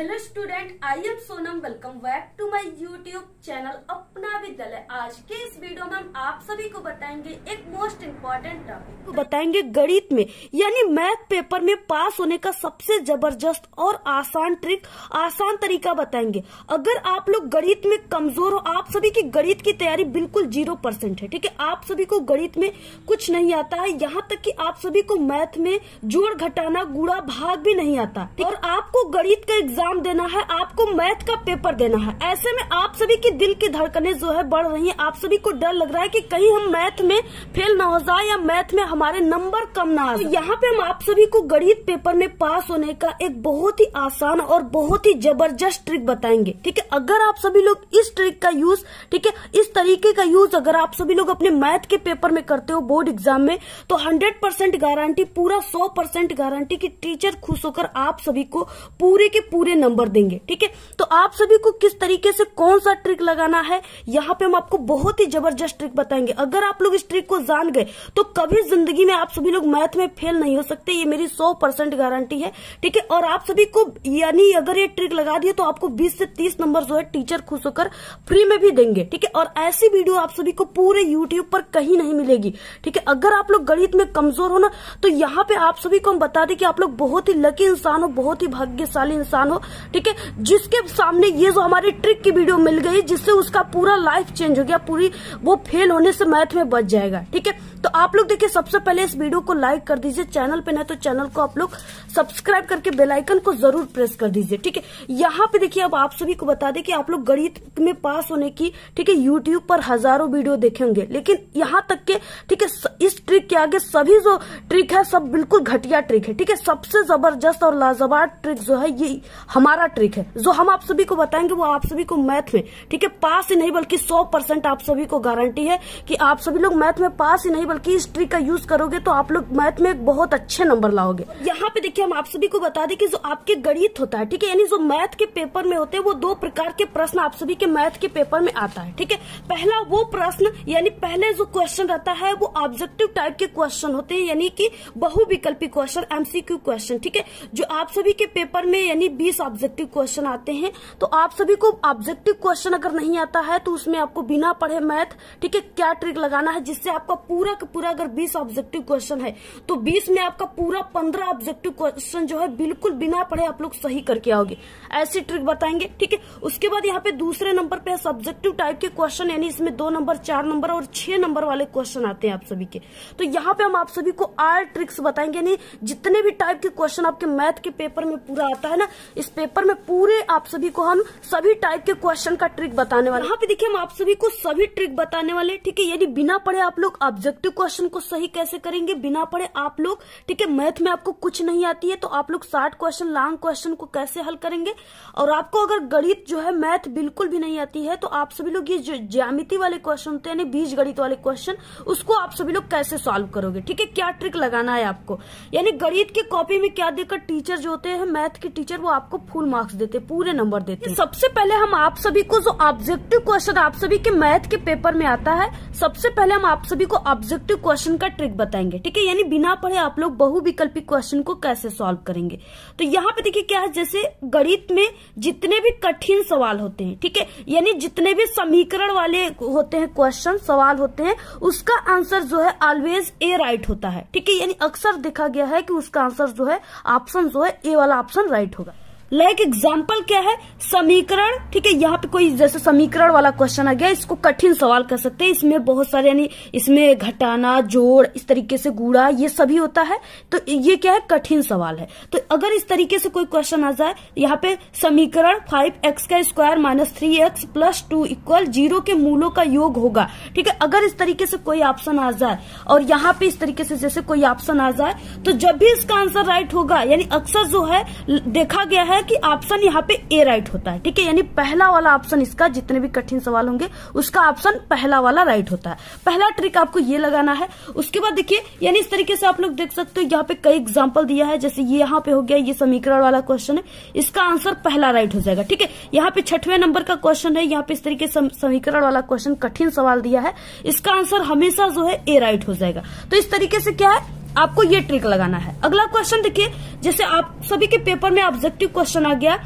hello student I am Sonam welcome back to my YouTube channel Apna Vidyalaya आज के इस video में हम आप सभी को बताएंगे एक मोस्ट इम्पोर्टेंट टॉपिक बताएंगे गणित में यानी मैथ पेपर में पास होने का सबसे जबरदस्त और आसान ट्रिक आसान तरीका बताएंगे अगर आप लोग गणित में कमजोर हो आप सभी की गणित की तैयारी बिल्कुल जीरो परसेंट है ठीक है आप सभी को गणित में कुछ नहीं आता है यहाँ तक की आप सभी को मैथ में जोड़ घटाना गुड़ा भाग भी नहीं आता और आपको गणित का एग्जाम एग्जाम देना है आपको मैथ का पेपर देना है ऐसे में आप सभी की दिल की धड़कने जो है बढ़ रही है आप सभी को डर लग रहा है कि कहीं हम मैथ में फेल ना हो जाए या मैथ में हमारे नंबर कम ना आ तो यहाँ पे हम आप सभी को गणित पेपर में पास होने का एक बहुत ही आसान और बहुत ही जबरदस्त ट्रिक बताएंगे ठीक है अगर आप सभी लोग इस ट्रिक का यूज ठीक है इस तरीके का यूज अगर आप सभी लोग अपने मैथ के पेपर में करते हो बोर्ड एग्जाम में तो हंड्रेड परसेंट गारंटी पूरा सौ परसेंट गारंटी की टीचर खुश होकर आप सभी को पूरे के पूरे पूरे नंबर देंगे ठीक है तो आप सभी को किस तरीके से कौन सा ट्रिक लगाना है यहाँ पे हम आपको बहुत ही जबरदस्त ट्रिक बताएंगे अगर आप लोग इस ट्रिक को जान गए तो कभी जिंदगी में आप सभी लोग मैथ में फेल नहीं हो सकते ये मेरी सौ परसेंट गारंटी है ठीक है और आप सभी को यानी अगर ये ट्रिक लगा दिए तो आपको बीस से तीस नंबर जो है टीचर खुश होकर फ्री में भी देंगे ठीक है और ऐसी वीडियो आप सभी को पूरे यूट्यूब पर कहीं नहीं मिलेगी ठीक है अगर आप लोग गणित में कमजोर हो ना तो यहाँ पे आप सभी को हम बता दें कि आप लोग बहुत ही लकी इंसान हो बहुत ही भाग्यशाली इंसान हो ठीक है जिसके सामने ये जो हमारी ट्रिक की वीडियो मिल गई जिससे उसका पूरा लाइफ चेंज हो गया पूरी वो फेल होने से मैथ में बच जाएगा ठीक है तो आप लोग देखिए सबसे पहले इस वीडियो को लाइक कर दीजिए चैनल पे नहीं तो चैनल को आप लोग सब्सक्राइब करके बेलाइकन को जरूर प्रेस कर दीजिए ठीक है यहाँ पे देखिए अब आप सभी को बता दें कि आप लोग गणित में पास होने की ठीक है यूट्यूब पर हजारों वीडियो देखेंगे लेकिन यहाँ तक के ठीक है इस ट्रिक के आगे सभी जो ट्रिक है सब बिल्कुल घटिया ट्रिक है ठीक है सबसे जबरदस्त और लाजवाब ट्रिक जो है ये हमारा ट्रिक है जो हम आप सभी को बताएंगे वो आप सभी को मैथ में ठीक है पास ही नहीं बल्कि सौ परसेंट आप सभी को गारंटी है कि आप सभी लोग मैथ में पास ही नहीं बल्कि इस ट्रिक का यूज करोगे तो आप लोग मैथ में बहुत अच्छे नंबर लाओगे यहाँ पे देखिये हम आप सभी को बता दें कि जो आपके गणित होता है ठीक है यानी जो मैथ के पेपर में होते हैं वो दो प्रकार के प्रश्न आप सभी के मैथ के पेपर में आता है ठीक है पहला वो प्रश्न यानी पहले जो क्वेश्चन रहता है वो ऑब्जेक्टिव टाइप के क्वेश्चन होते हैं यानी कि बहुविकल्पी क्वेश्चन एमसीक्यू क्वेश्चन ठीक है जो आप सभी के पेपर में यानी बीस ऑब्जेक्टिव क्वेश्चन आते हैं तो आप सभी को ऑब्जेक्टिव क्वेश्चन अगर नहीं आता है तो उसमें आपको बिना पढ़े मैथ ठीक है क्या ट्रिक लगाना है जिससे आपका पूरा का पूरा अगर बीस ऑब्जेक्टिव क्वेश्चन है तो बीस में आपका पूरा पंद्रह ऑब्जेक्टिव क्वेश्चन जो है बिल्कुल बिना पढ़े आप लोग सही करके आओगे ऐसी ट्रिक बताएंगे ठीक है उसके बाद यहाँ पे दूसरे नंबर पे सब्जेक्टिव टाइप के क्वेश्चन यानी इसमें दो नंबर चार नंबर और छह नंबर वाले क्वेश्चन आते हैं आप सभी के तो यहाँ पे हम आप सभी को आर ट्रिक्स बताएंगे यानी जितने भी टाइप के क्वेश्चन आपके मैथ के पेपर में पूरा आता है ना इस पेपर में पूरे आप सभी को हम सभी टाइप के क्वेश्चन का ट्रिक बताने वाले यहाँ पे देखिए हम आप सभी को सभी ट्रिक बताने वाले ठीक है यदि बिना पढ़े आप लोग ऑब्जेक्टिव क्वेश्चन को सही कैसे करेंगे बिना पढ़े आप लोग ठीक है मैथ में आपको कुछ नहीं आती है तो आप लोग शार्ट क्वेश्चन लॉन्ग क्वेश्चन को कैसे हल करेंगे और आपको अगर गणित जो है मैथ बिल्कुल भी नहीं आती है तो आप सभी लोग ये जो ज्यामिति वाले क्वेश्चन होते हैं बीज गणित वाले क्वेश्चन उसको आप सभी लोग कैसे सॉल्व करोगे ठीक है क्या ट्रिक लगाना है आपको यानी गणित की कॉपी में क्या देकर टीचर जो होते हैं मैथ के टीचर वो आपको फुल मार्क्स देते पूरे नंबर देते सबसे पहले हम आप सभी को जो ऑब्जेक्टिव क्वेश्चन आप सभी के मैथ के पेपर में आता है सबसे पहले हम आप सभी को ऑब्जेक्टिव क्वेश्चन का ट्रिक बताएंगे ठीक है यानी बिना पढ़े आप लोग बहुविकल्पी क्वेश्चन को कैसे सॉल्व करेंगे तो यहाँ पे देखिए क्या है जैसे गणित में जितने भी कठिन सवाल होते हैं ठीक है यानी जितने भी समीकरण वाले होते हैं क्वेश्चन सवाल होते हैं उसका आंसर जो है ऑलवेज ए राइट होता है ठीक है यानी अक्सर देखा गया है कि उसका आंसर जो है ऑप्शन जो है ए वाला ऑप्शन राइट होगा लाइक एग्जाम्पल क्या है समीकरण ठीक है यहाँ पे कोई जैसे समीकरण वाला क्वेश्चन आ गया इसको कठिन सवाल कर सकते हैं इसमें बहुत सारे यानी इसमें घटाना जोड़ इस तरीके से गुड़ा ये सभी होता है तो ये क्या है कठिन सवाल है तो अगर इस तरीके से कोई क्वेश्चन आ जाए यहाँ पे समीकरण फाइव एक्स का square minus three x plus two equal zero के मूलों का योग होगा ठीक है अगर इस तरीके से कोई ऑप्शन आ जाए और यहाँ पे इस तरीके से जैसे कोई ऑप्शन आ जाए तो जब भी इसका आंसर राइट होगा यानी अक्सर जो है देखा गया है है कि ऑप्शन यहाँ पे ए राइट होता है ठीक है यानी पहला वाला ऑप्शन इसका जितने भी कठिन सवाल होंगे उसका ऑप्शन पहला वाला राइट होता है पहला ट्रिक आपको ये लगाना है उसके बाद देखिए यानी इस तरीके से आप लोग देख सकते हो यहाँ पे कई एग्जाम्पल दिया है जैसे ये यहाँ पे हो गया ये समीकरण वाला क्वेश्चन है इसका आंसर पहला राइट हो जाएगा ठीक है यहाँ पे छठवे नंबर का क्वेश्चन है यहाँ पे इस तरीके समीकरण वाला क्वेश्चन कठिन सवाल दिया है इसका आंसर हमेशा जो है ए राइट हो जाएगा तो इस तरीके से क्या है आपको ये ट्रिक लगाना है अगला क्वेश्चन देखिए जैसे आप सभी के पेपर में ऑब्जेक्टिव क्वेश्चन आ गया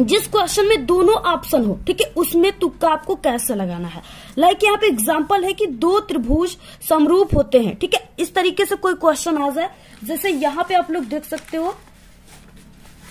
जिस क्वेश्चन में दोनों ऑप्शन हो ठीक है उसमें तुक्का आपको कैसे लगाना है लाइक यहाँ पे एग्जाम्पल है कि दो त्रिभुज समरूप होते हैं ठीक है इस तरीके से कोई क्वेश्चन आ जाए जैसे यहाँ पे आप लोग देख सकते हो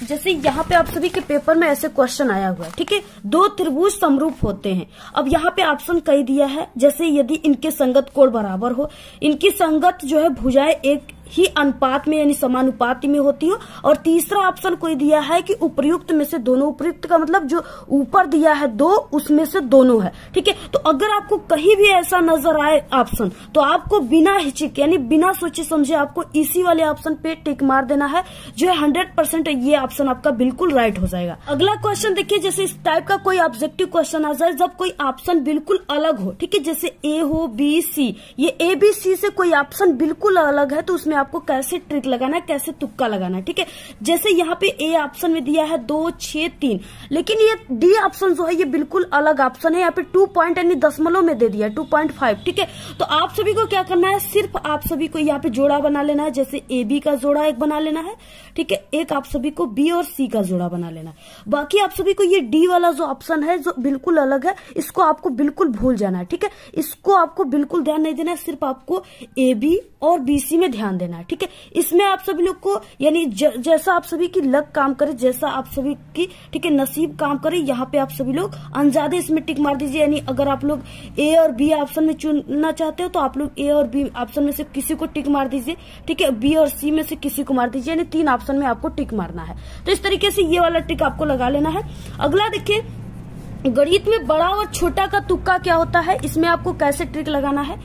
जैसे यहाँ पे आप सभी के पेपर में ऐसे क्वेश्चन आया हुआ है ठीक है दो त्रिभुज समरूप होते हैं अब यहाँ पे ऑप्शन कई दिया है जैसे यदि इनके संगत कोण बराबर हो इनकी संगत जो है भुजाएं एक ही अनुपात में यानी समानुपात में होती हो और तीसरा ऑप्शन कोई दिया है कि उपयुक्त में से दोनों उपयुक्त का मतलब जो ऊपर दिया है दो उसमें से दोनों है ठीक है तो अगर आपको कहीं भी ऐसा नजर आए ऑप्शन तो आपको बिना हिचक यानी बिना सोचे समझे आपको इसी वाले ऑप्शन पे टिक मार देना है जो है हंड्रेड परसेंट ये ऑप्शन आपका बिल्कुल राइट हो जाएगा अगला क्वेश्चन देखिए जैसे इस टाइप का कोई ऑब्जेक्टिव क्वेश्चन आ जाए जब कोई ऑप्शन बिल्कुल अलग हो ठीक है जैसे ए हो बी सी ये ए बी सी से कोई ऑप्शन बिल्कुल अलग है तो उसमें आपको कैसे ट्रिक लगाना है कैसे तुक्का लगाना है ठीक है जैसे यहाँ पे ए ऑप्शन में दिया है दो छह तीन लेकिन ये डी ऑप्शन जो है ये बिल्कुल अलग ऑप्शन है यहाँ पे टू पॉइंट यानी दसमलव में दे दिया टू पॉइंट फाइव ठीक है तो आप सभी को क्या करना है सिर्फ आप सभी को यहाँ पे जोड़ा बना लेना है जैसे ए बी का जोड़ा एक बना लेना है ठीक है एक आप सभी को बी और सी का जोड़ा बना लेना है बाकी आप सभी को ये डी वाला जो ऑप्शन है जो बिल्कुल अलग है इसको आपको बिल्कुल भूल जाना है ठीक है इसको आपको बिल्कुल ध्यान नहीं देना है सिर्फ आपको ए बी और बी सी में ध्यान देना है करना है ठीक है इसमें आप सभी लोग को यानी जैसा आप सभी की लक काम करे जैसा आप सभी की ठीक है नसीब काम करे यहाँ पे आप सभी लोग अनजादे इसमें टिक मार दीजिए यानी अगर आप लोग ए और बी ऑप्शन में चुनना चाहते हो तो आप लोग ए और बी ऑप्शन में से किसी को टिक मार दीजिए ठीक है बी और सी में से किसी को मार दीजिए यानी तीन ऑप्शन में आपको टिक मारना है तो इस तरीके से ये वाला टिक आपको लगा लेना है अगला देखिए गणित में बड़ा और छोटा का तुक्का क्या होता है इसमें आपको कैसे ट्रिक लगाना है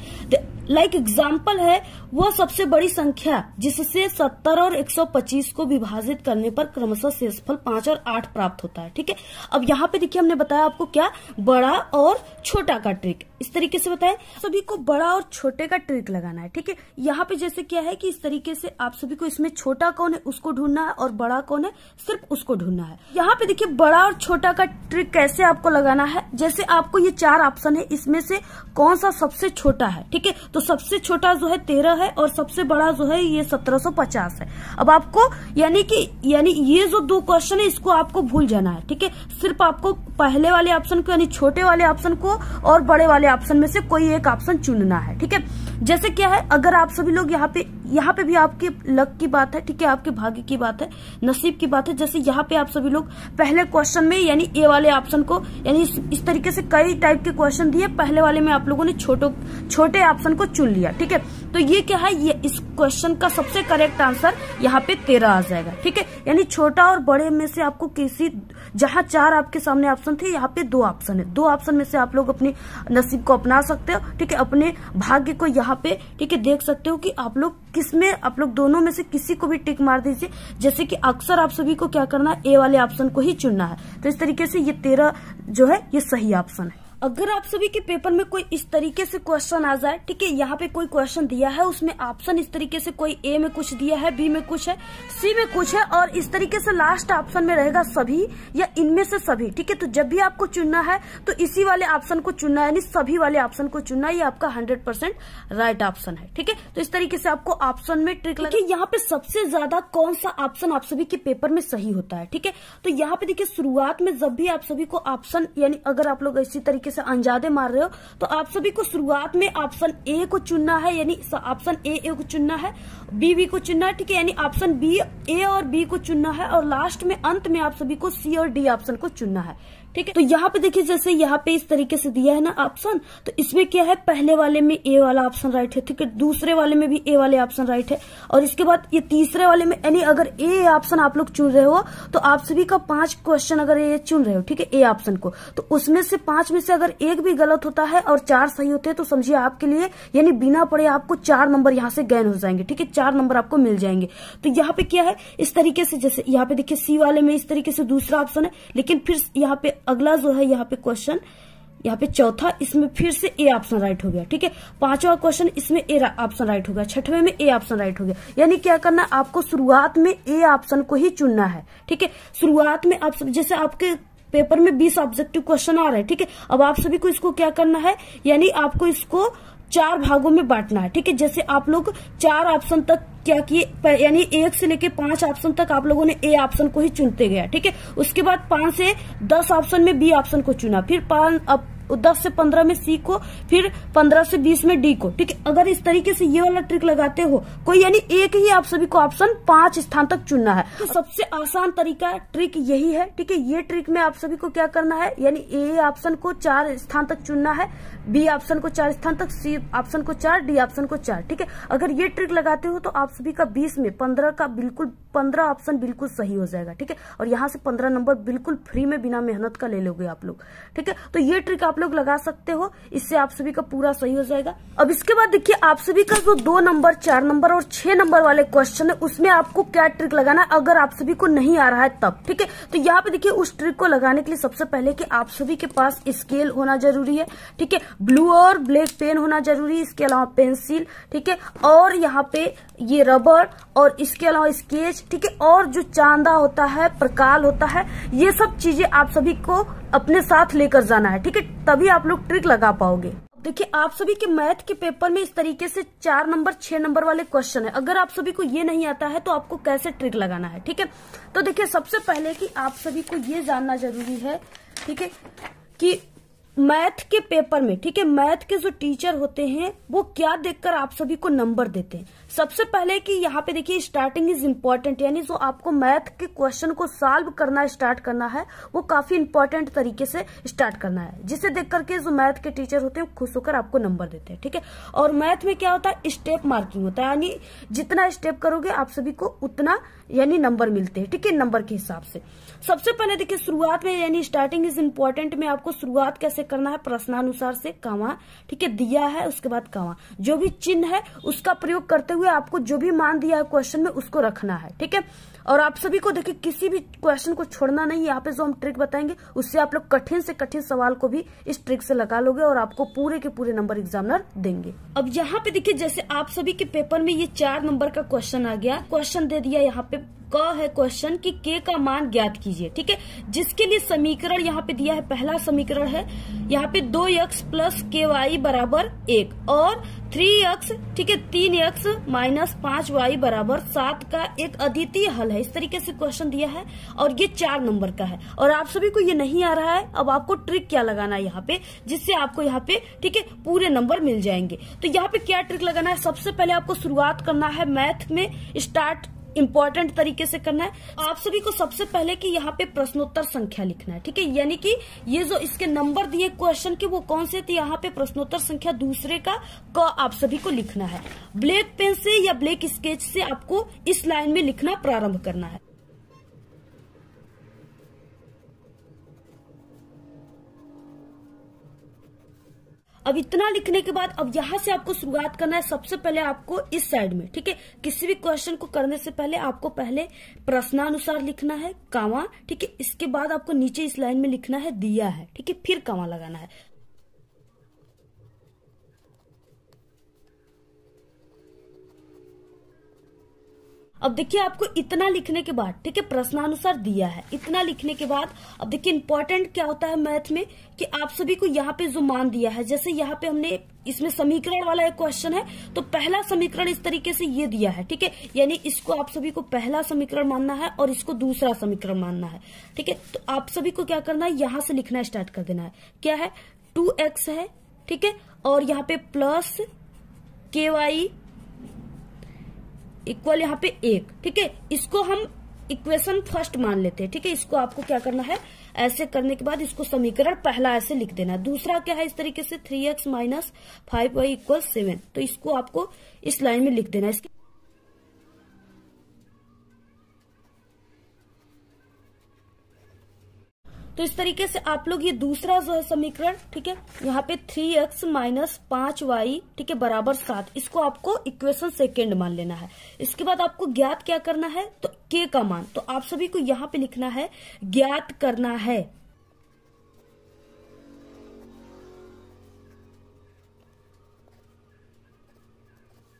लाइक like एग्जाम्पल है वह सबसे बड़ी संख्या जिससे 70 और 125 को विभाजित करने पर क्रमशः शेषफल पांच और आठ प्राप्त होता है ठीक है अब यहाँ पे देखिए हमने बताया आपको क्या बड़ा और छोटा का ट्रिक इस तरीके से बताया सभी को बड़ा और छोटे का ट्रिक लगाना है ठीक है यहाँ पे जैसे क्या है कि इस तरीके से आप सभी को इसमें छोटा कौन है उसको ढूंढना है और बड़ा कौन है सिर्फ उसको ढूंढना है यहाँ पे देखिए बड़ा और छोटा का ट्रिक कैसे आपको लगाना है जैसे आपको ये चार ऑप्शन है इसमें से कौन सा सबसे छोटा है ठीक है तो तो सबसे छोटा जो है तेरह है और सबसे बड़ा जो है ये सत्रह सौ पचास है अब आपको यानी कि यानी ये जो दो क्वेश्चन है इसको आपको भूल जाना है ठीक है सिर्फ आपको पहले वाले ऑप्शन को यानी छोटे वाले ऑप्शन को और बड़े वाले ऑप्शन में से कोई एक ऑप्शन चुनना है ठीक है जैसे क्या है अगर आप सभी लोग यहाँ पे यहाँ पे भी आपके लक की बात है ठीक है आपके भाग्य की बात है नसीब की बात है जैसे यहाँ पे आप सभी लोग पहले क्वेश्चन में यानी ए वाले ऑप्शन को यानी इस, तरीके से कई टाइप के क्वेश्चन दिए पहले वाले में आप लोगों ने छोटो छोटे ऑप्शन को चुन लिया ठीक है तो ये क्या है ये इस क्वेश्चन का सबसे करेक्ट आंसर यहाँ पे तेरह आ जाएगा ठीक है यानी छोटा और बड़े में से आपको किसी जहाँ चार आपके सामने ऑप्शन थे यहाँ पे दो ऑप्शन है दो ऑप्शन में से आप लोग अपने नसीब को अपना सकते हो ठीक है अपने भाग्य को यहाँ पे ठीक है देख सकते हो कि आप लोग किसमें आप लोग दोनों में से किसी को भी टिक मार दीजिए जैसे कि अक्सर आप सभी को क्या करना है ए वाले ऑप्शन को ही चुनना है तो इस तरीके से ये तेरह जो है ये सही ऑप्शन है अगर आप सभी के पेपर में कोई इस तरीके से क्वेश्चन आ जाए ठीक है यहाँ पे कोई क्वेश्चन दिया है उसमें ऑप्शन इस तरीके से कोई ए में कुछ दिया है बी में कुछ है सी में कुछ है और इस तरीके से लास्ट ऑप्शन में रहेगा सभी या इनमें से सभी ठीक है तो जब भी आपको चुनना है तो इसी वाले ऑप्शन को चुनना यानी सभी वाले ऑप्शन को चुनना ये आपका हंड्रेड राइट ऑप्शन है ठीक है तो इस तरीके से आपको ऑप्शन में ट्रिक लगे यहाँ पे सबसे ज्यादा कौन सा ऑप्शन आप सभी के पेपर में सही होता है ठीक है तो यहाँ पे देखिये शुरुआत में जब भी आप सभी को ऑप्शन यानी अगर आप लोग इसी तरीके तरीके से अंजादे मार रहे हो तो आप सभी को शुरुआत में ऑप्शन ए को चुनना है यानी ऑप्शन ए ए को चुनना है बी बी को चुनना है ठीक है यानी ऑप्शन बी ए और बी को चुनना है और लास्ट में अंत में आप सभी को सी और डी ऑप्शन को चुनना है ठीक है तो यहाँ पे देखिए जैसे यहाँ पे इस तरीके से दिया है ना ऑप्शन तो इसमें क्या है पहले वाले में ए वाला ऑप्शन राइट है ठीक है दूसरे वाले में भी ए वाले ऑप्शन राइट है और इसके बाद ये तीसरे वाले में यानी अगर ए ऑप्शन आप लोग चुन रहे हो तो आप सभी का पांच क्वेश्चन अगर ये चुन रहे हो ठीक है ए ऑप्शन को तो उसमें से पांच में से अगर एक भी गलत होता है और चार सही होते हैं तो समझिए आपके लिए यानी बिना पड़े आपको चार नंबर यहाँ से गैन हो जाएंगे ठीक है चार नंबर आपको मिल जाएंगे तो यहाँ पे क्या है इस तरीके से जैसे यहाँ पे देखिए सी वाले में इस तरीके से दूसरा ऑप्शन है लेकिन फिर यहाँ पे अगला जो है यहाँ पे क्वेश्चन यहाँ पे चौथा इसमें फिर से ए ऑप्शन राइट हो गया ठीक है पांचवा क्वेश्चन इसमें ए ऑप्शन राइट हो गया छठवें में ए ऑप्शन राइट हो गया यानी क्या करना आपको शुरुआत में ए ऑप्शन को ही चुनना है ठीक है शुरुआत में आप जैसे आपके पेपर में बीस ऑब्जेक्टिव क्वेश्चन आ रहे हैं ठीक है अब आप सभी को इसको क्या करना है यानी आपको इसको चार भागों में बांटना है ठीक है जैसे आप लोग चार ऑप्शन तक क्या किए यानी एक से लेके पांच ऑप्शन तक आप लोगों ने ए ऑप्शन को ही चुनते गया ठीक है उसके बाद पांच से दस ऑप्शन में बी ऑप्शन को चुना फिर पांच दस से पंद्रह में सी को फिर पंद्रह से बीस में डी को ठीक है अगर इस तरीके से ये वाला ट्रिक लगाते हो कोई यानी एक ही आप सभी को ऑप्शन पांच स्थान तक चुनना है तो सबसे आसान तरीका ट्रिक यही है ठीक है ये ट्रिक में आप सभी को क्या करना है यानी ए ऑप्शन को चार स्थान तक चुनना है बी ऑप्शन को चार स्थान तक सी ऑप्शन को चार डी ऑप्शन को चार ठीक है अगर ये ट्रिक लगाते हो तो आप सभी का बीस में पंद्रह का बिल्कुल पंद्रह ऑप्शन बिल्कुल सही हो जाएगा ठीक है और यहाँ से पंद्रह नंबर बिल्कुल फ्री में बिना मेहनत का ले लोगे आप लोग ठीक है तो ये ट्रिक आप लोग लगा सकते हो इससे आप सभी का पूरा सही हो जाएगा अब इसके बाद देखिए आप सभी का जो दो नंबर चार नंबर और छह नंबर वाले क्वेश्चन है उसमें आपको क्या ट्रिक लगाना है अगर आप सभी को नहीं आ रहा है तब ठीक है तो यहाँ पे देखिए उस ट्रिक को लगाने के लिए सबसे पहले कि आप सभी के पास स्केल होना जरूरी है ठीक है ब्लू और ब्लैक पेन होना जरूरी है इसके अलावा पेंसिल ठीक है और यहाँ पे ये रबर और इसके अलावा स्केच ठीक है और जो चांदा होता है प्रकाल होता है ये सब चीजें आप सभी को अपने साथ लेकर जाना है ठीक है तभी आप लोग ट्रिक लगा पाओगे देखिए आप सभी के मैथ के पेपर में इस तरीके से चार नंबर छह नंबर वाले क्वेश्चन है अगर आप सभी को ये नहीं आता है तो आपको कैसे ट्रिक लगाना है ठीक है तो देखिए सबसे पहले कि आप सभी को ये जानना जरूरी है ठीक है कि मैथ के पेपर में ठीक है मैथ के जो टीचर होते हैं वो क्या देखकर आप सभी को नंबर देते हैं सबसे पहले कि यहाँ पे देखिए स्टार्टिंग इज इम्पोर्टेंट यानी जो आपको मैथ के क्वेश्चन को सॉल्व करना स्टार्ट करना है वो काफी इम्पोर्टेंट तरीके से स्टार्ट करना है जिसे देख करके जो मैथ के टीचर होते हैं खुश होकर आपको नंबर देते हैं ठीक है और मैथ में क्या होता है स्टेप मार्किंग होता है यानी जितना स्टेप करोगे आप सभी को उतना यानी नंबर मिलते हैं ठीक है नंबर के हिसाब से सबसे पहले देखिये शुरुआत में यानी स्टार्टिंग इज इम्पोर्टेंट में आपको शुरुआत कैसे करना है प्रश्नानुसार से कावा ठीक है दिया है उसके बाद कावा जो भी चिन्ह है उसका प्रयोग करते हुए आपको जो भी मान दिया है क्वेश्चन में उसको रखना है ठीक है और आप सभी को देखिए किसी भी क्वेश्चन को छोड़ना नहीं यहाँ पे जो हम ट्रिक बताएंगे उससे आप लोग कठिन से कठिन सवाल को भी इस ट्रिक से लगा लोगे और आपको पूरे के पूरे नंबर एग्जामिनर देंगे अब यहाँ पे देखिए जैसे आप सभी के पेपर में ये चार नंबर का क्वेश्चन आ गया क्वेश्चन दे दिया यहाँ पे क है क्वेश्चन कि के का मान ज्ञात कीजिए ठीक है जिसके लिए समीकरण यहाँ पे दिया है पहला समीकरण है यहाँ पे दो यक्स प्लस के वाई बराबर एक और थ्री एक्स ठीक है तीन एक्स माइनस पांच वाई बराबर सात का एक अद्वितीय हल है है इस तरीके से क्वेश्चन दिया है और ये चार नंबर का है और आप सभी को ये नहीं आ रहा है अब आपको ट्रिक क्या लगाना है यहाँ पे जिससे आपको यहाँ पे ठीक है पूरे नंबर मिल जाएंगे तो यहाँ पे क्या ट्रिक लगाना है सबसे पहले आपको शुरुआत करना है मैथ में स्टार्ट इम्पोर्टेंट तरीके से करना है आप सभी को सबसे पहले कि यहाँ पे प्रश्नोत्तर संख्या लिखना है ठीक है यानी कि ये जो इसके नंबर दिए क्वेश्चन के वो कौन से थे यहाँ पे प्रश्नोत्तर संख्या दूसरे का क आप सभी को लिखना है ब्लैक पेन से या ब्लैक स्केच से आपको इस लाइन में लिखना प्रारंभ करना है अब इतना लिखने के बाद अब यहाँ से आपको शुरुआत करना है सबसे पहले आपको इस साइड में ठीक है किसी भी क्वेश्चन को करने से पहले आपको पहले प्रश्नानुसार लिखना है कावा ठीक है इसके बाद आपको नीचे इस लाइन में लिखना है दिया है ठीक है फिर कावा लगाना है अब देखिए आपको इतना लिखने के बाद ठीक है प्रश्नानुसार दिया है इतना लिखने के बाद अब देखिए इम्पोर्टेंट क्या होता है मैथ में कि आप सभी को यहाँ पे जो मान दिया है जैसे यहाँ पे हमने इसमें समीकरण वाला एक क्वेश्चन है तो पहला समीकरण इस तरीके से ये दिया है ठीक है यानी इसको आप सभी को पहला समीकरण मानना है और इसको दूसरा समीकरण मानना है ठीक है तो आप सभी को क्या करना है यहां से लिखना स्टार्ट कर देना है क्या है टू एक्स है ठीक है और यहाँ पे प्लस के वाई इक्वल यहाँ पे एक ठीक है इसको हम इक्वेशन फर्स्ट मान लेते हैं ठीक है इसको आपको क्या करना है ऐसे करने के बाद इसको समीकरण पहला ऐसे लिख देना है दूसरा क्या है इस तरीके से three x minus five y equal seven तो इसको आपको इस लाइन में लिख देना इसके तो इस तरीके से आप लोग ये दूसरा जो है समीकरण ठीक है यहाँ पे थ्री एक्स माइनस पांच वाई ठीक है बराबर सात इसको आपको इक्वेशन सेकेंड मान लेना है इसके बाद आपको ज्ञात क्या करना है तो के का मान तो आप सभी को यहाँ पे लिखना है ज्ञात करना है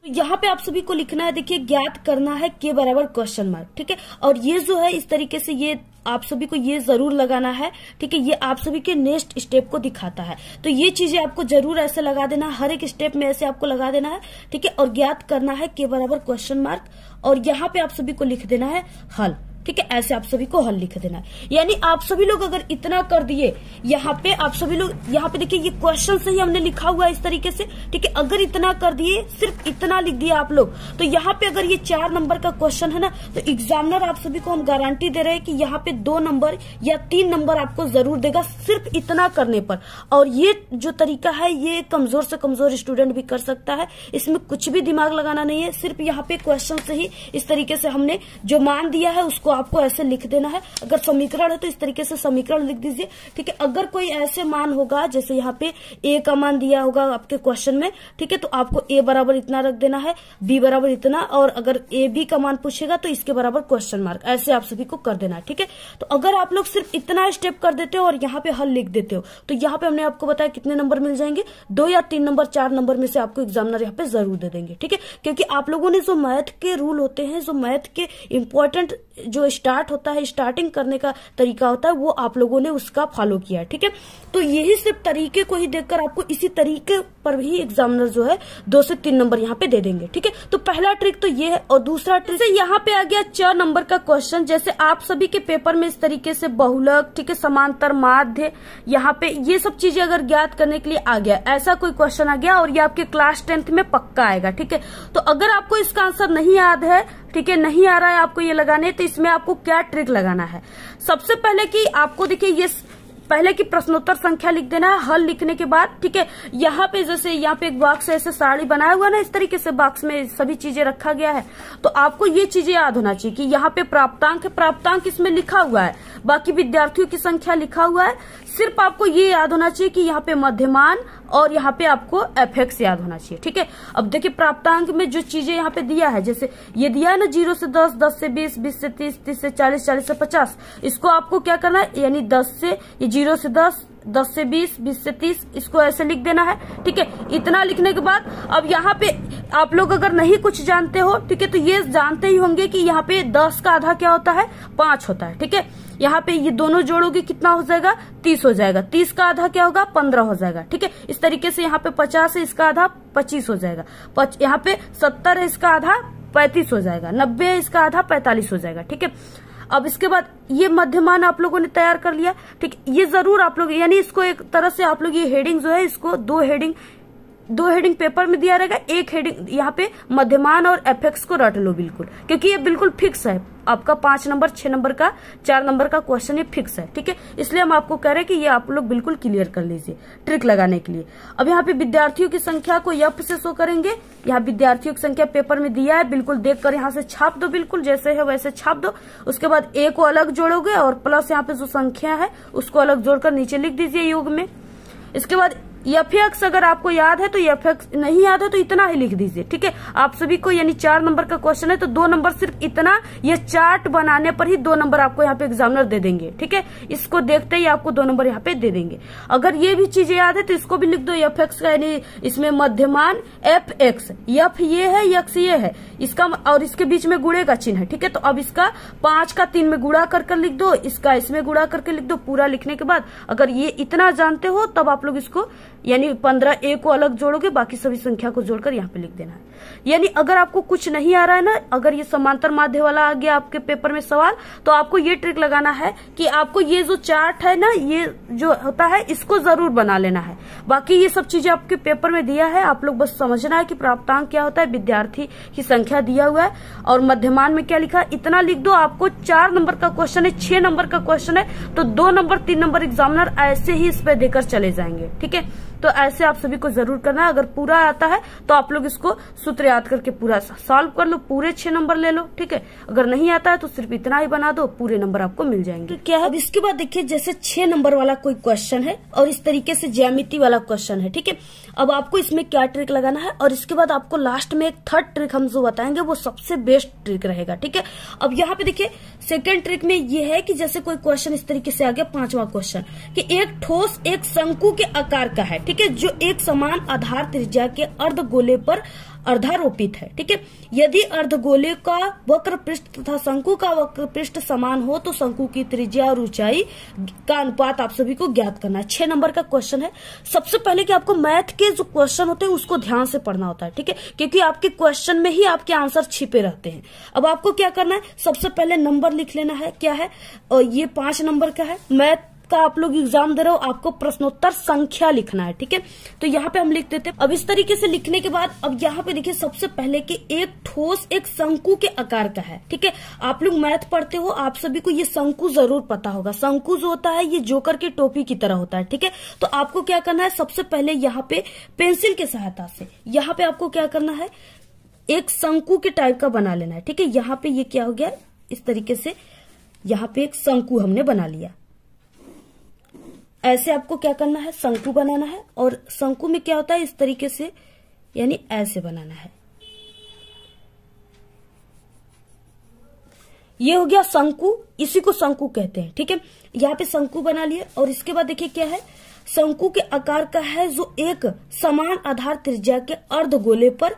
तो यहाँ पे आप सभी को लिखना है देखिए ज्ञात करना है के बराबर क्वेश्चन मार्क ठीक है और ये जो है इस तरीके से ये आप सभी को ये जरूर लगाना है ठीक है ये आप सभी के नेक्स्ट स्टेप को दिखाता है तो ये चीजें आपको जरूर ऐसे लगा देना हर एक स्टेप में ऐसे आपको लगा देना है ठीक है और ज्ञात करना है के बराबर क्वेश्चन मार्क और यहाँ पे आप सभी को लिख देना है हल ठीक है ऐसे आप सभी को हल लिख देना है यानी आप सभी लोग अगर इतना कर दिए यहाँ पे आप सभी लोग यहाँ पे देखिए ये क्वेश्चन से ही हमने लिखा हुआ है इस तरीके से ठीक है अगर इतना कर दिए सिर्फ इतना लिख दिया आप लोग तो यहाँ पे अगर ये चार नंबर का क्वेश्चन है ना तो एग्जामिनर आप सभी को हम गारंटी दे रहे हैं कि यहाँ पे दो नंबर या तीन नंबर आपको जरूर देगा सिर्फ इतना करने पर और ये जो तरीका है ये कमजोर से कमजोर स्टूडेंट भी कर सकता है इसमें कुछ भी दिमाग लगाना नहीं है सिर्फ यहाँ पे क्वेश्चन से ही इस तरीके से हमने जो मान दिया है उसको आपको ऐसे लिख देना है अगर समीकरण है तो इस तरीके से समीकरण लिख दीजिए ठीक है अगर कोई ऐसे मान होगा जैसे यहाँ पे ए का मान दिया होगा आपके क्वेश्चन में ठीक है तो आपको ए बराबर इतना रख देना है बी बराबर इतना और अगर ए बी का मान पूछेगा तो इसके बराबर क्वेश्चन मार्क ऐसे आप सभी को कर देना है ठीक है तो अगर आप लोग सिर्फ इतना स्टेप कर देते हो और यहाँ पे हल लिख देते हो तो यहाँ पे हमने आपको बताया कितने नंबर मिल जाएंगे दो या तीन नंबर चार नंबर में से आपको एग्जामिनर यहाँ पे जरूर दे देंगे ठीक है क्योंकि आप लोगों ने जो मैथ के रूल होते हैं जो मैथ के इंपॉर्टेंट जो स्टार्ट होता है स्टार्टिंग करने का तरीका होता है वो आप लोगों ने उसका फॉलो किया ठीक है तो यही सिर्फ तरीके को ही देखकर आपको इसी तरीके पर भी एग्जामिनर जो है दो से तीन नंबर यहाँ पे दे देंगे ठीक है तो पहला ट्रिक तो ये है और दूसरा ट्रिक यहाँ पे आ गया छ नंबर का क्वेश्चन जैसे आप सभी के पेपर में इस तरीके से बहुलक ठीक है समांतर माध्य यहाँ पे ये सब चीजें अगर ज्ञात करने के लिए आ गया ऐसा कोई क्वेश्चन आ गया और ये आपके क्लास टेंथ में पक्का आएगा ठीक है तो अगर आपको इसका आंसर नहीं याद है ठीक है नहीं आ रहा है आपको ये लगाने तो इसमें आपको क्या ट्रिक लगाना है सबसे पहले कि आपको देखिए ये पहले की प्रश्नोत्तर संख्या लिख देना है हल लिखने के बाद ठीक है यहाँ पे जैसे यहाँ पे एक बॉक्स ऐसे साड़ी बनाया हुआ ना इस तरीके से बॉक्स में सभी चीजें रखा गया है तो आपको ये चीजें याद होना चाहिए कि यहाँ पे प्राप्तांक प्राप्तांक इसमें लिखा हुआ है बाकी विद्यार्थियों की संख्या लिखा हुआ है सिर्फ आपको ये याद होना चाहिए कि यहाँ पे मध्यमान और यहाँ पे आपको एफ याद होना चाहिए ठीक है अब देखिए प्राप्तांक में जो चीजें यहाँ पे दिया है जैसे ये दिया है ना जीरो से दस दस से बीस बीस से तीस तीस से चालीस चालीस से पचास इसको आपको क्या करना है यानी दस से ये जीरो से दस दस से बीस बीस से तीस इसको ऐसे लिख देना है ठीक है इतना लिखने के बाद अब यहाँ पे आप लोग अगर नहीं कुछ जानते हो ठीक है तो ये जानते ही होंगे कि यहाँ पे दस का आधा क्या होता है पांच होता है ठीक है यहाँ पे ये दोनों जोड़ोगे कितना हो जाएगा तीस हो जाएगा तीस का आधा क्या होगा पंद्रह हो जाएगा ठीक है इस तरीके से यहाँ पे पचास है इसका आधा पच्चीस हो जाएगा पच, यहाँ पे सत्तर है इसका आधा पैंतीस हो जाएगा नब्बे है इसका आधा पैंतालीस हो जाएगा ठीक है अब इसके बाद ये मध्यमान आप लोगों ने तैयार कर लिया ठीक ये जरूर आप लोग यानी इसको एक तरह से आप लोग ये हेडिंग जो है इसको दो हेडिंग दो हेडिंग पेपर में दिया रहेगा एक हेडिंग यहाँ पे मध्यमान और एफेक्स को रट लो बिल्कुल क्योंकि ये बिल्कुल फिक्स है आपका पांच नंबर छह नंबर का चार नंबर का क्वेश्चन ये फिक्स है ठीक है इसलिए हम आपको कह रहे हैं कि ये आप लोग बिल्कुल क्लियर कर लीजिए ट्रिक लगाने के लिए अब यहाँ पे विद्यार्थियों की संख्या को यप से शो करेंगे यहाँ विद्यार्थियों की संख्या पेपर में दिया है बिल्कुल देख कर यहाँ से छाप दो बिल्कुल जैसे है वैसे छाप दो उसके बाद ए को अलग जोड़ोगे और प्लस यहाँ पे जो संख्या है उसको अलग जोड़कर नीचे लिख दीजिए योग में इसके बाद एफ अगर आपको याद है तो एफ नहीं याद है तो इतना ही लिख दीजिए ठीक है आप सभी को यानी चार नंबर का क्वेश्चन है तो दो नंबर सिर्फ इतना ये चार्ट बनाने पर ही दो नंबर आपको यहाँ पे एग्जामिनर दे देंगे ठीक है इसको देखते ही आपको दो नंबर यहाँ पे दे देंगे अगर ये भी चीजें याद है तो इसको भी लिख दो एफ एक्स का यानी इसमें मध्यमान एफ एक्स यफ ये है यक्स ये है इसका और इसके बीच में गुड़े का चिन्ह है ठीक है तो अब इसका पांच का तीन में गुड़ा कर लिख दो इसका इसमें गुड़ा करके लिख दो पूरा लिखने के बाद अगर ये इतना जानते हो तब आप लोग इसको यानी पंद्रह ए को अलग जोड़ोगे बाकी सभी संख्या को जोड़कर यहाँ पे लिख देना है यानी अगर आपको कुछ नहीं आ रहा है ना अगर ये समांतर माध्य वाला आ गया आपके पेपर में सवाल तो आपको ये ट्रिक लगाना है कि आपको ये जो चार्ट है ना ये जो होता है इसको जरूर बना लेना है बाकी ये सब चीजें आपके पेपर में दिया है आप लोग बस समझना है कि प्राप्तांक क्या होता है विद्यार्थी की संख्या दिया हुआ है और मध्यमान में क्या लिखा इतना लिख दो आपको चार नंबर का क्वेश्चन है छह नंबर का क्वेश्चन है तो दो नंबर तीन नंबर एग्जामिनर ऐसे ही इस पे देकर चले जाएंगे ठीक है तो ऐसे आप सभी को जरूर करना है अगर पूरा आता है तो आप लोग इसको सूत्र याद करके पूरा सॉल्व कर लो पूरे छह नंबर ले लो ठीक है अगर नहीं आता है तो सिर्फ इतना ही बना दो पूरे नंबर आपको मिल जाएंगे तो क्या है अब इसके बाद देखिए जैसे छह नंबर वाला कोई क्वेश्चन है और इस तरीके से ज्यामिति वाला क्वेश्चन है ठीक है अब आपको इसमें क्या ट्रिक लगाना है और इसके बाद आपको लास्ट में एक थर्ड ट्रिक हम जो बताएंगे वो सबसे बेस्ट ट्रिक रहेगा ठीक है अब यहाँ पे देखिए सेकेंड ट्रिक में ये है कि जैसे कोई क्वेश्चन इस तरीके से आ गया पांचवा क्वेश्चन कि एक ठोस एक शंकु के आकार का है ठीक है जो एक समान आधार त्रिज्या के अर्ध गोले पर अर्धारोपित है ठीक है यदि अर्धगोले का वक्र पृष्ठ तथा शंकु का वक्र पृष्ठ समान हो तो शंकु की त्रिज्या और ऊंचाई का अनुपात आप सभी को ज्ञात करना है छह नंबर का क्वेश्चन है सबसे पहले कि आपको मैथ के जो क्वेश्चन होते हैं उसको ध्यान से पढ़ना होता है ठीक है क्योंकि आपके क्वेश्चन में ही आपके आंसर छिपे रहते हैं अब आपको क्या करना है सबसे पहले नंबर लिख लेना है क्या है और ये पांच नंबर का है मैथ का आप लोग एग्जाम दे रहे हो आपको प्रश्नोत्तर संख्या लिखना है ठीक है तो यहाँ पे हम लिख देते हैं अब इस तरीके से लिखने के बाद अब यहाँ पे देखिए सबसे पहले कि एक ठोस एक शंकु के आकार का है ठीक है आप लोग मैथ पढ़ते हो आप सभी को ये शंकु जरूर पता होगा शंकु जो होता है ये जोकर के टोपी की तरह होता है ठीक है तो आपको क्या करना है सबसे पहले यहाँ पे पेंसिल के सहायता से यहाँ पे आपको क्या करना है एक शंकु के टाइप का बना लेना है ठीक है यहाँ पे ये क्या हो गया इस तरीके से यहाँ पे एक शंकु हमने बना लिया ऐसे आपको क्या करना है शंकु बनाना है और शंकु में क्या होता है इस तरीके से यानी ऐसे बनाना है ये हो गया शंकु इसी को शंकु कहते हैं ठीक है यहाँ पे शंकु बना लिए और इसके बाद देखिए क्या है शंकु के आकार का है जो एक समान आधार त्रिज्या के अर्ध गोले पर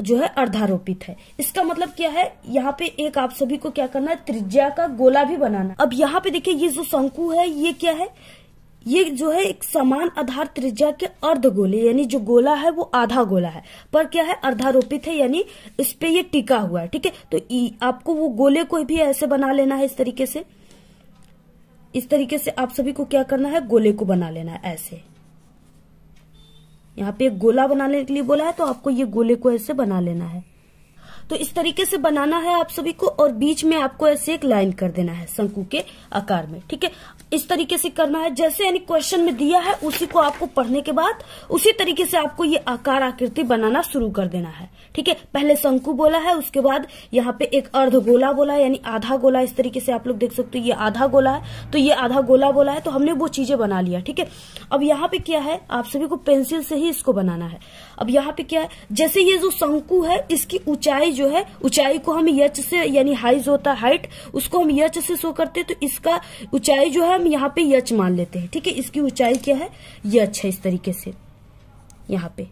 जो है अर्धारोपित है इसका मतलब क्या है यहाँ पे एक आप सभी को क्या करना है त्रिज्या का गोला भी बनाना अब यहाँ पे देखिए ये जो शंकु है ये क्या है ये जो है एक समान आधार त्रिज्या के अर्ध गोले यानी जो गोला है वो आधा गोला है पर क्या है अर्धारोपित है यानी इस पे ये टिका हुआ है ठीक है तो आपको वो गोले को भी ऐसे बना लेना है इस तरीके से इस तरीके से आप सभी को क्या करना है गोले को बना लेना है ऐसे यहाँ पे एक गोला बनाने के लिए बोला है तो आपको ये गोले को ऐसे बना लेना है तो इस तरीके से बनाना है आप सभी को और बीच में आपको ऐसे एक लाइन कर देना है शंकु के आकार में ठीक है इस तरीके से करना है जैसे यानी क्वेश्चन में दिया है उसी को आपको पढ़ने के बाद उसी तरीके से आपको ये आकार आकृति बनाना शुरू कर देना है ठीक है पहले शंकु बोला है उसके बाद यहाँ पे एक अर्ध गोला बोला है यानी आधा गोला इस तरीके से आप लोग देख सकते हो ये आधा गोला है तो ये आधा गोला बोला है तो हमने वो चीजें बना लिया ठीक है अब यहाँ पे क्या है आप सभी को पेंसिल से ही इसको बनाना है अब यहाँ पे क्या है जैसे ये जो शंकु है इसकी ऊंचाई जो है ऊंचाई को हम यच से यानी हाइज होता है हाइट उसको हम यच से शो करते हैं तो इसका ऊंचाई जो है हम यहाँ पे यच मान लेते हैं ठीक है इसकी ऊंचाई क्या है यच है इस तरीके से यहाँ पे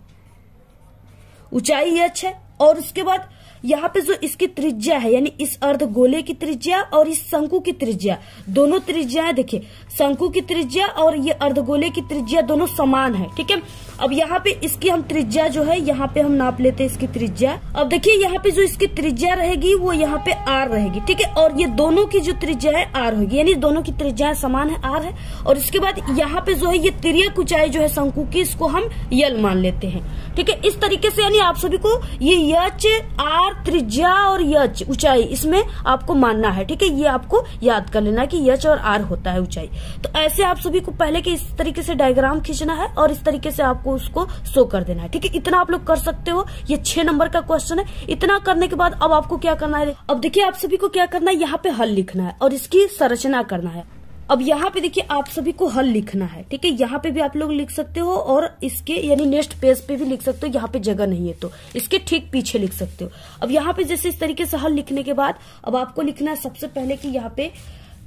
ऊंचाई एच है और उसके बाद यहाँ पे जो इसकी त्रिज्या है यानी इस अर्ध गोले की त्रिज्या और इस शंकु की त्रिज्या दोनों त्रिज्या देखिए शंकु की त्रिज्या और ये अर्ध गोले की त्रिज्या दोनों समान है ठीक है अब यहाँ पे इसकी हम त्रिज्या जो है यहाँ पे हम नाप लेते हैं इसकी त्रिज्या अब देखिए यहाँ पे जो इसकी त्रिज्या रहेगी वो यहाँ पे आर रहेगी ठीक है और ये दोनों की जो त्रिज्या है आर होगी यानी दोनों की त्रिज्या समान है आर है और इसके बाद यहाँ पे जो है ये तिरक कुचाई जो है शंकु की इसको हम यल मान लेते हैं ठीक है इस तरीके से यानी आप सभी को ये यच आर त्रिज्या और यच ऊंचाई इसमें आपको मानना है ठीक है ये आपको याद कर लेना है यच और आर होता है ऊंचाई तो ऐसे आप सभी को पहले के इस तरीके से डायग्राम खींचना है और इस तरीके से आप आपको उसको शो कर देना है ठीक है इतना आप लोग कर सकते हो ये छह नंबर का क्वेश्चन है इतना करने के बाद अब आपको क्या करना है अब देखिए आप सभी को क्या करना है यहाँ पे हल लिखना है और इसकी संरचना करना है अब यहाँ पे देखिए आप सभी को हल लिखना है ठीक है यहाँ पे भी आप लोग लिख सकते हो और इसके यानी नेक्स्ट पेज पे भी लिख सकते हो यहाँ पे जगह नहीं है तो इसके ठीक पीछे लिख सकते हो अब यहाँ पे जैसे इस तरीके से हल लिखने के बाद अब आपको लिखना है सबसे पहले कि यहाँ पे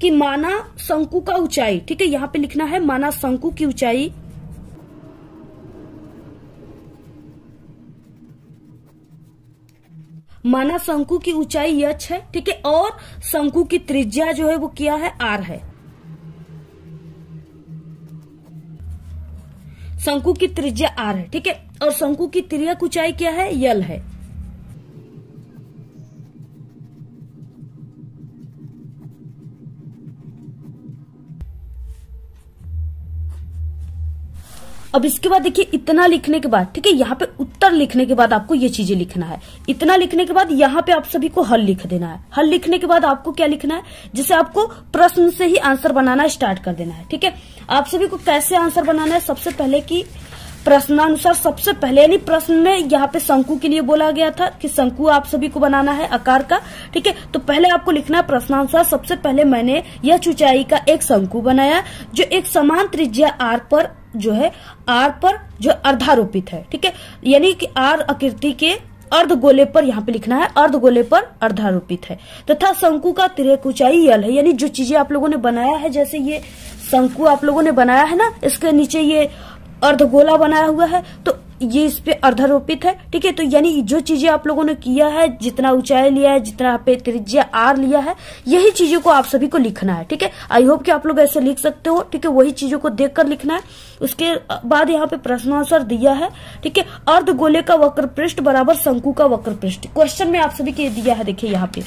कि माना शंकु का ऊंचाई ठीक है यहाँ पे लिखना है माना शंकु की ऊंचाई माना शंकु की ऊंचाई यच है ठीक है और शंकु की त्रिज्या जो है वो क्या है आर है शंकु की त्रिज्या आर है ठीक है और शंकु की त्रिया ऊंचाई क्या है यल है अब इसके बाद देखिए इतना लिखने के बाद ठीक है यहाँ पे उत्तर लिखने के बाद आपको ये चीजें लिखना है इतना लिखने के बाद यहाँ पे आप सभी को हल लिख देना है हल लिखने के बाद आपको क्या लिखना है जिसे आपको प्रश्न से ही आंसर बनाना स्टार्ट कर देना है ठीक है आप सभी को कैसे आंसर बनाना है सबसे पहले की प्रश्नानुसार सबसे पहले यानी प्रश्न में यहाँ पे शंकु के लिए बोला गया था कि शंकु आप सभी को बनाना है आकार का ठीक है तो पहले आपको लिखना है प्रश्नानुसार सबसे पहले मैंने यह चुचाई का एक शंकु बनाया जो एक समान त्रिज्या आर पर जो है आर पर जो अर्धारोपित है ठीक है यानी कि आर आकृति के अर्ध गोले पर यहाँ पे लिखना है अर्ध गोले पर अर्धारोपित है तथा शंकु का त्रेक ऊंचाई यल है यानी जो चीजें आप लोगों ने बनाया है जैसे ये शंकु आप लोगों ने बनाया है ना इसके नीचे ये अर्ध गोला बनाया हुआ है तो ये इस पे अर्धारोपित है ठीक है तो यानी जो चीजें आप लोगों ने किया है जितना ऊंचाई लिया है जितना पे त्रिज्या आर लिया है यही चीजों को आप सभी को लिखना है ठीक है आई होप कि आप लोग ऐसे लिख सकते हो ठीक है वही चीजों को देखकर लिखना है उसके बाद यहाँ पे प्रश्नानुसार दिया है ठीक है अर्ध गोले का वक्र पृष्ठ बराबर शंकु का वक्र पृष्ठ क्वेश्चन में आप सभी के दिया है देखिये यहाँ पे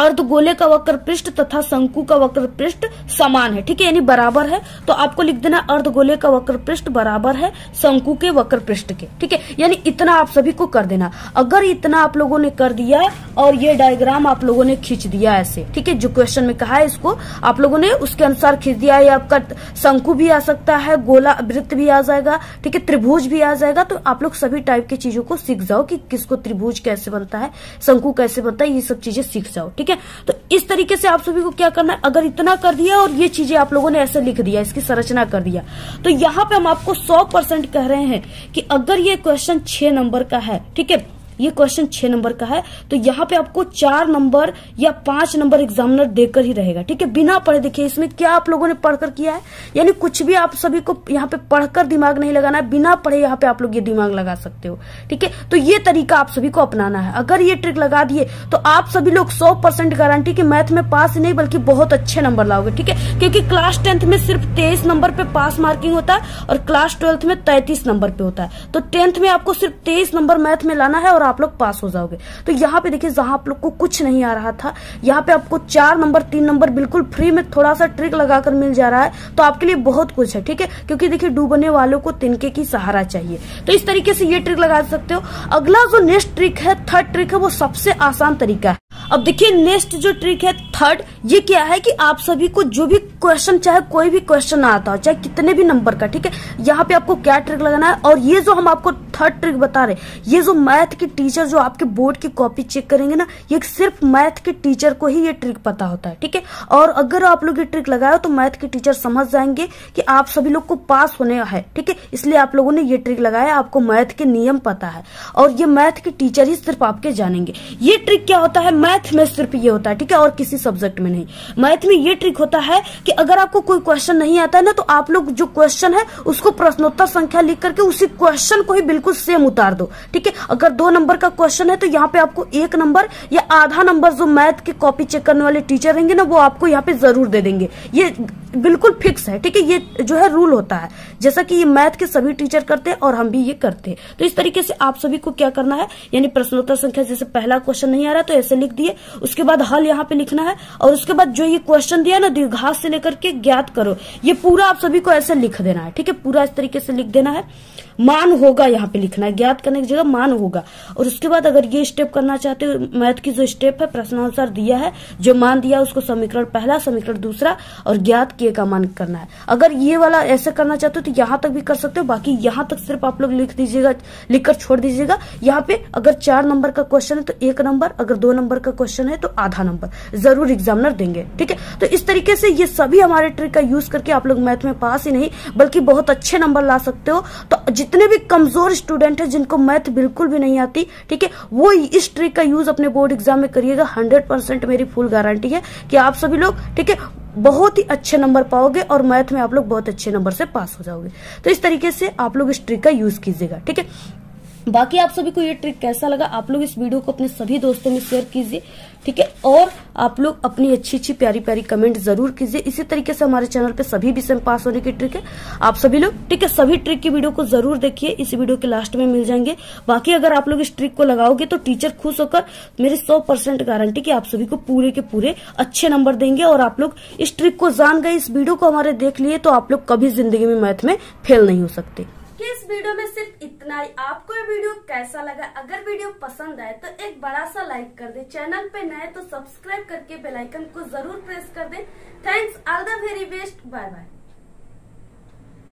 अर्धगोले का वक्र पृष्ठ तथा शंकु का वक्र पृष्ठ समान है ठीक है यानी बराबर है तो आपको लिख देना अर्धगोले का वक्र पृष्ठ बराबर है शंकु के वक्र पृष्ठ के ठीक है यानी इतना आप सभी को कर देना अगर इतना आप लोगों ने कर दिया और ये डायग्राम आप लोगों ने खींच दिया ऐसे ठीक है जो क्वेश्चन में कहा है इसको आप लोगों ने उसके अनुसार खींच दिया है आपका शंकु भी आ सकता है गोला वृत्त भी आ जाएगा ठीक है त्रिभुज भी आ जाएगा तो आप लोग सभी टाइप की चीजों को सीख जाओ कि किसको त्रिभुज कैसे बनता है शंकु कैसे बनता है ये सब चीजें सीख जाओ ठीक ठीक है तो इस तरीके से आप सभी को क्या करना है अगर इतना कर दिया और ये चीजें आप लोगों ने ऐसे लिख दिया इसकी संरचना कर दिया तो यहाँ पे हम आपको सौ परसेंट कह रहे हैं कि अगर ये क्वेश्चन छह नंबर का है ठीक है ये क्वेश्चन छह नंबर का है तो यहाँ पे आपको चार नंबर या पांच नंबर एग्जामिनर देकर ही रहेगा ठीक है बिना पढ़े देखिए इसमें क्या आप लोगों ने पढ़कर किया है यानी कुछ भी आप सभी को यहाँ पे पढ़कर दिमाग नहीं लगाना है बिना पढ़े यहाँ पे आप लोग ये दिमाग लगा सकते हो ठीक है तो ये तरीका आप सभी को अपनाना है अगर ये ट्रिक लगा दिए तो आप सभी लोग सौ गारंटी की मैथ में पास नहीं बल्कि बहुत अच्छे नंबर लाओगे ठीक है क्योंकि क्लास टेंथ में सिर्फ तेईस नंबर पे पास मार्किंग होता है और क्लास ट्वेल्थ में तैतीस नंबर पे होता है तो टेंथ में आपको सिर्फ तेईस नंबर मैथ में लाना है और और आप लोग पास हो जाओगे तो यहाँ पे देखिए जहां आप लोग को कुछ नहीं आ रहा था यहाँ पे आपको चार नंबर तीन नंबर बिल्कुल फ्री में थोड़ा सा ट्रिक लगाकर मिल जा रहा है तो आपके लिए बहुत कुछ है ठीक है क्योंकि देखिए डूबने वालों को तिनके की सहारा चाहिए तो इस तरीके से ये ट्रिक लगा सकते हो अगला जो नेक्स्ट ट्रिक है थर्ड ट्रिक है वो सबसे आसान तरीका है अब देखिए नेक्स्ट जो ट्रिक है थर्ड ये क्या है कि आप सभी को जो भी क्वेश्चन चाहे कोई भी क्वेश्चन आता हो चाहे कितने भी नंबर का ठीक है यहाँ पे आपको क्या ट्रिक लगाना है और ये जो हम आपको थर्ड ट्रिक बता रहे ये जो मैथ के टीचर जो आपके बोर्ड की कॉपी चेक करेंगे ना ये सिर्फ मैथ के टीचर को ही ये ट्रिक पता होता है ठीक है और अगर आप लोग ये ट्रिक लगाए तो मैथ के टीचर समझ जाएंगे कि आप सभी लोग को पास होने है ठीक है इसलिए आप लोगों ने ये ट्रिक लगाया आपको मैथ के नियम पता है और ये मैथ के टीचर ही सिर्फ आपके जानेंगे ये ट्रिक क्या होता है मैथ में सिर्फ ये होता है ठीक है और किसी सब्जेक्ट में नहीं मैथ में ये ट्रिक होता है कि अगर आपको कोई क्वेश्चन नहीं आता है ना तो आप लोग जो क्वेश्चन है उसको प्रश्नोत्तर संख्या लिख करके उसी क्वेश्चन को ही बिल्कुल सेम उतार दो ठीक है अगर दो नंबर का क्वेश्चन है तो यहाँ पे आपको एक नंबर या आधा नंबर जो मैथ के कॉपी चेक करने वाले टीचर रहेंगे ना वो आपको यहाँ पे जरूर दे देंगे ये बिल्कुल फिक्स है ठीक है ये जो है रूल होता है जैसा कि ये मैथ के सभी टीचर करते हैं और हम भी ये करते हैं तो इस तरीके से आप सभी को क्या करना है यानी प्रश्नोत्तर संख्या जैसे पहला क्वेश्चन नहीं आ रहा तो ऐसे लिख दिए उसके बाद हल यहाँ पे लिखना है और उसके बाद जो ये क्वेश्चन दिया ना दीर्घात से लेकर के ज्ञात करो ये पूरा आप सभी को ऐसे लिख देना है ठीक है पूरा इस तरीके से लिख देना है मान होगा यहाँ पे लिखना है ज्ञात करने की जगह मान होगा और उसके बाद अगर ये स्टेप करना चाहते हो मैथ की जो स्टेप है प्रश्नानुसार दिया है जो मान दिया उसको समीकरण पहला समीकरण दूसरा और ज्ञात किए का मन करना है अगर ये वाला ऐसे करना चाहते हो तो यहाँ तक भी कर सकते हो बाकी यहाँ तक सिर्फ आप लोग लिख दीजिएगा लिख कर छोड़ दीजिएगा यहाँ पे अगर चार नंबर का क्वेश्चन है तो एक नंबर अगर दो नंबर का क्वेश्चन है तो आधा नंबर जरूर एग्जामिनर देंगे ठीक है तो इस तरीके से ये सभी हमारे ट्रिक का यूज करके आप लोग मैथ में पास ही नहीं बल्कि बहुत अच्छे नंबर ला सकते हो तो जितने भी कमजोर स्टूडेंट है जिनको मैथ बिल्कुल भी नहीं आती ठीक है वो इस ट्रिक का यूज अपने बोर्ड एग्जाम में करिएगा हंड्रेड मेरी फुल गारंटी है कि आप सभी लोग ठीक है बहुत ही अच्छे नंबर पाओगे और मैथ में आप लोग बहुत अच्छे नंबर से पास हो जाओगे तो इस तरीके से आप लोग इस ट्रिक का यूज कीजिएगा ठीक है बाकी आप सभी को ये ट्रिक कैसा लगा आप लोग इस वीडियो को अपने सभी दोस्तों में शेयर कीजिए ठीक है और आप लोग अपनी अच्छी अच्छी प्यारी प्यारी कमेंट जरूर कीजिए इसी तरीके से हमारे चैनल पे सभी विषय पास होने की ट्रिक है आप सभी लोग ठीक है सभी ट्रिक की वीडियो को जरूर देखिए इस वीडियो के लास्ट में मिल जाएंगे बाकी अगर आप लोग इस ट्रिक को लगाओगे तो टीचर खुश होकर मेरी सौ परसेंट गारंटी की आप सभी को पूरे के पूरे अच्छे नंबर देंगे और आप लोग इस ट्रिक को जान गए इस वीडियो को हमारे देख लिए तो आप लोग कभी जिंदगी में मैथ में फेल नहीं हो सकते देखिए इस वीडियो में सिर्फ इतना ही आपको ये वीडियो कैसा लगा अगर वीडियो पसंद आए तो एक बड़ा सा लाइक कर दे चैनल पे नए तो सब्सक्राइब करके बेलाइकन को जरूर प्रेस कर दे thanks all the very best bye bye